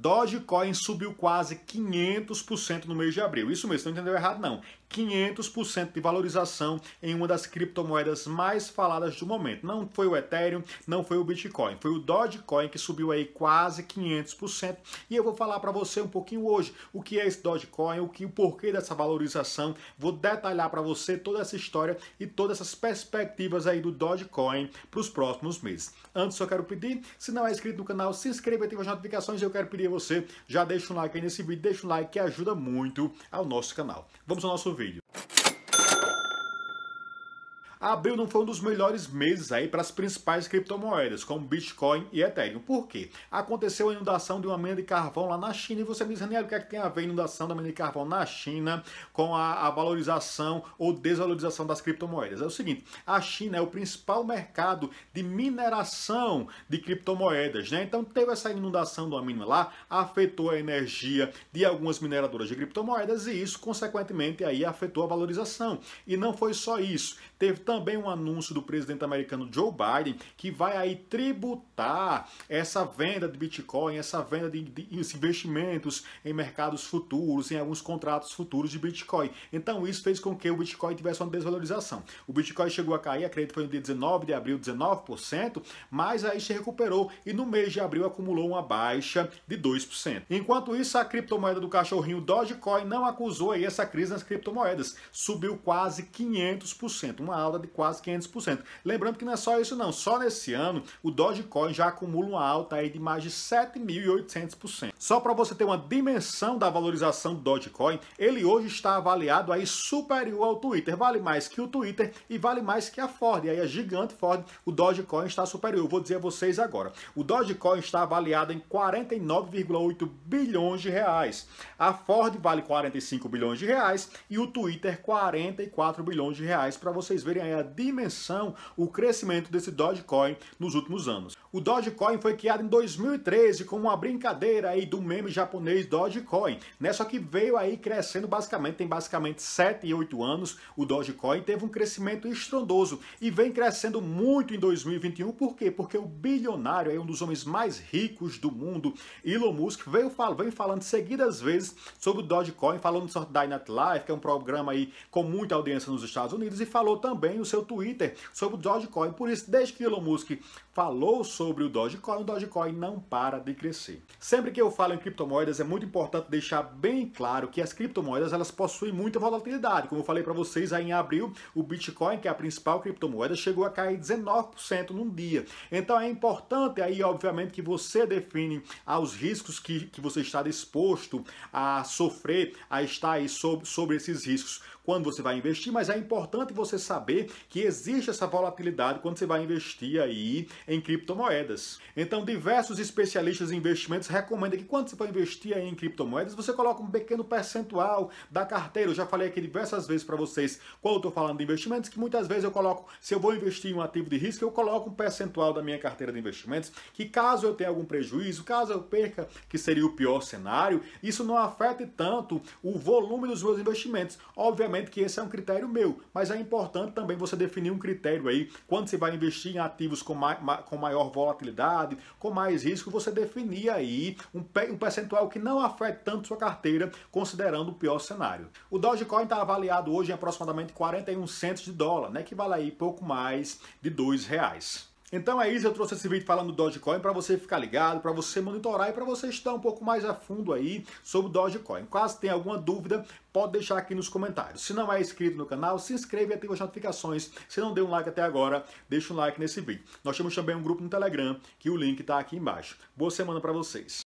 Dogecoin subiu quase 500% no mês de abril. Isso mesmo, não entendeu errado não. 500% de valorização em uma das criptomoedas mais faladas do momento. Não foi o Ethereum, não foi o Bitcoin, foi o Dogecoin que subiu aí quase 500%. E eu vou falar para você um pouquinho hoje o que é esse Dogecoin, o que o porquê dessa valorização. Vou detalhar para você toda essa história e todas essas perspectivas aí do Dogecoin para os próximos meses. Antes eu quero pedir, se não é inscrito no canal, se inscreva e ative as notificações. Eu quero pedir você já deixa um like aí nesse vídeo, deixa um like que ajuda muito ao nosso canal. Vamos ao nosso vídeo abril não foi um dos melhores meses aí para as principais criptomoedas, como Bitcoin e Ethereum. Por quê? Aconteceu a inundação de uma mina de carvão lá na China e você me diz, Daniel, o que é que tem a ver a inundação da mina de carvão na China com a, a valorização ou desvalorização das criptomoedas? É o seguinte, a China é o principal mercado de mineração de criptomoedas, né? Então teve essa inundação de uma mina lá, afetou a energia de algumas mineradoras de criptomoedas e isso, consequentemente, aí afetou a valorização. E não foi só isso, teve também um anúncio do presidente americano Joe Biden que vai aí tributar essa venda de Bitcoin, essa venda de, de investimentos em mercados futuros, em alguns contratos futuros de Bitcoin. Então isso fez com que o Bitcoin tivesse uma desvalorização. O Bitcoin chegou a cair, acredito que foi no dia 19 de abril, 19%, mas aí se recuperou e no mês de abril acumulou uma baixa de 2%. Enquanto isso, a criptomoeda do cachorrinho Dogecoin não acusou aí essa crise nas criptomoedas, subiu quase 500%, uma alta de quase 500%. Lembrando que não é só isso não, só nesse ano o Dogecoin já acumula uma alta aí de mais de 7.800%. Só para você ter uma dimensão da valorização do Dogecoin, ele hoje está avaliado aí superior ao Twitter, vale mais que o Twitter e vale mais que a Ford, e aí a gigante Ford, o Dogecoin está superior, vou dizer a vocês agora. O Dogecoin está avaliado em 49,8 bilhões de reais. A Ford vale 45 bilhões de reais e o Twitter 44 bilhões de reais para vocês verem é a dimensão, o crescimento desse Dogecoin nos últimos anos. O Dogecoin foi criado em 2013 como uma brincadeira aí do meme japonês Dogecoin, né? Só que veio aí crescendo basicamente, tem basicamente 7 e 8 anos, o Dogecoin teve um crescimento estrondoso e vem crescendo muito em 2021, por quê? Porque o bilionário, aí, um dos homens mais ricos do mundo, Elon Musk, veio, fal vem falando seguidas vezes sobre o Dogecoin, falou no Dynat Life, Live, que é um programa aí com muita audiência nos Estados Unidos, e falou também também o seu Twitter sobre o Dogecoin. Por isso, desde que Elon Musk falou sobre o Dogecoin, o Dogecoin não para de crescer. Sempre que eu falo em criptomoedas, é muito importante deixar bem claro que as criptomoedas elas possuem muita volatilidade. Como eu falei para vocês, aí em abril, o Bitcoin, que é a principal criptomoeda, chegou a cair 19% num dia. Então é importante aí, obviamente, que você define aos riscos que, que você está disposto a sofrer, a estar aí sobre, sobre esses riscos quando você vai investir, mas é importante você saber que existe essa volatilidade quando você vai investir aí em criptomoedas. Então, diversos especialistas em investimentos recomendam que quando você for investir aí em criptomoedas, você coloque um pequeno percentual da carteira. Eu já falei aqui diversas vezes para vocês, quando eu estou falando de investimentos, que muitas vezes eu coloco, se eu vou investir em um ativo de risco, eu coloco um percentual da minha carteira de investimentos, que caso eu tenha algum prejuízo, caso eu perca, que seria o pior cenário, isso não afeta tanto o volume dos meus investimentos. Obviamente, Obviamente que esse é um critério meu, mas é importante também você definir um critério aí. Quando você vai investir em ativos com, ma com maior volatilidade, com mais risco, você definir aí um, um percentual que não afeta tanto sua carteira, considerando o pior cenário. O Dogecoin está avaliado hoje em aproximadamente 41 centos de dólar, né, que vale aí pouco mais de 2 reais. Então é isso, eu trouxe esse vídeo falando do Dogecoin para você ficar ligado, para você monitorar e para você estudar um pouco mais a fundo aí sobre o Dogecoin. Caso tenha alguma dúvida, pode deixar aqui nos comentários. Se não é inscrito no canal, se inscreva e ative as notificações. Se não deu um like até agora, deixa um like nesse vídeo. Nós temos também um grupo no Telegram, que o link está aqui embaixo. Boa semana para vocês.